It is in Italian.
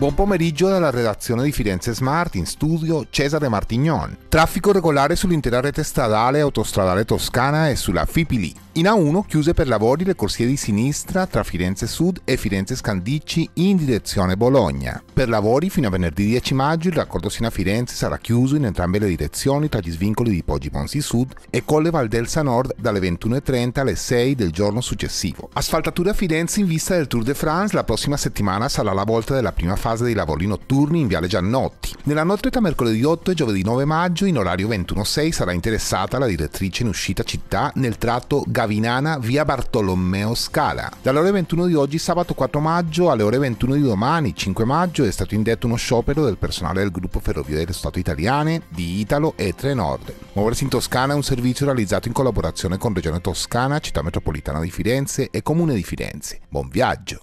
Buon pomeriggio dalla redazione di Firenze Smart, in studio Cesare Martignon. Traffico regolare sull'intera rete stradale e autostradale toscana e sulla Fipili. In A1 chiuse per lavori le corsie di sinistra tra Firenze Sud e Firenze Scandicci in direzione Bologna. Per lavori fino a venerdì 10 maggio il raccordo Sina-Firenze sarà chiuso in entrambe le direzioni tra gli svincoli di Poggi Ponsi Sud e Colle Valdelsa Nord dalle 21.30 alle 6 del giorno successivo. Asfaltature a Firenze in vista del Tour de France, la prossima settimana sarà la volta della prima fase dei lavori notturni in Viale Giannotti. Nella notte tra mercoledì 8 e giovedì 9 maggio in orario 21.6 sarà interessata la direttrice in uscita città nel tratto Gallo. Gavinana, via Bartolomeo Scala. Dalle ore 21 di oggi, sabato 4 maggio, alle ore 21 di domani, 5 maggio, è stato indetto uno sciopero del personale del gruppo Ferrovie dello Stato Italiane, di Italo e Trenord. Muoversi in Toscana è un servizio realizzato in collaborazione con Regione Toscana, Città Metropolitana di Firenze e Comune di Firenze. Buon viaggio!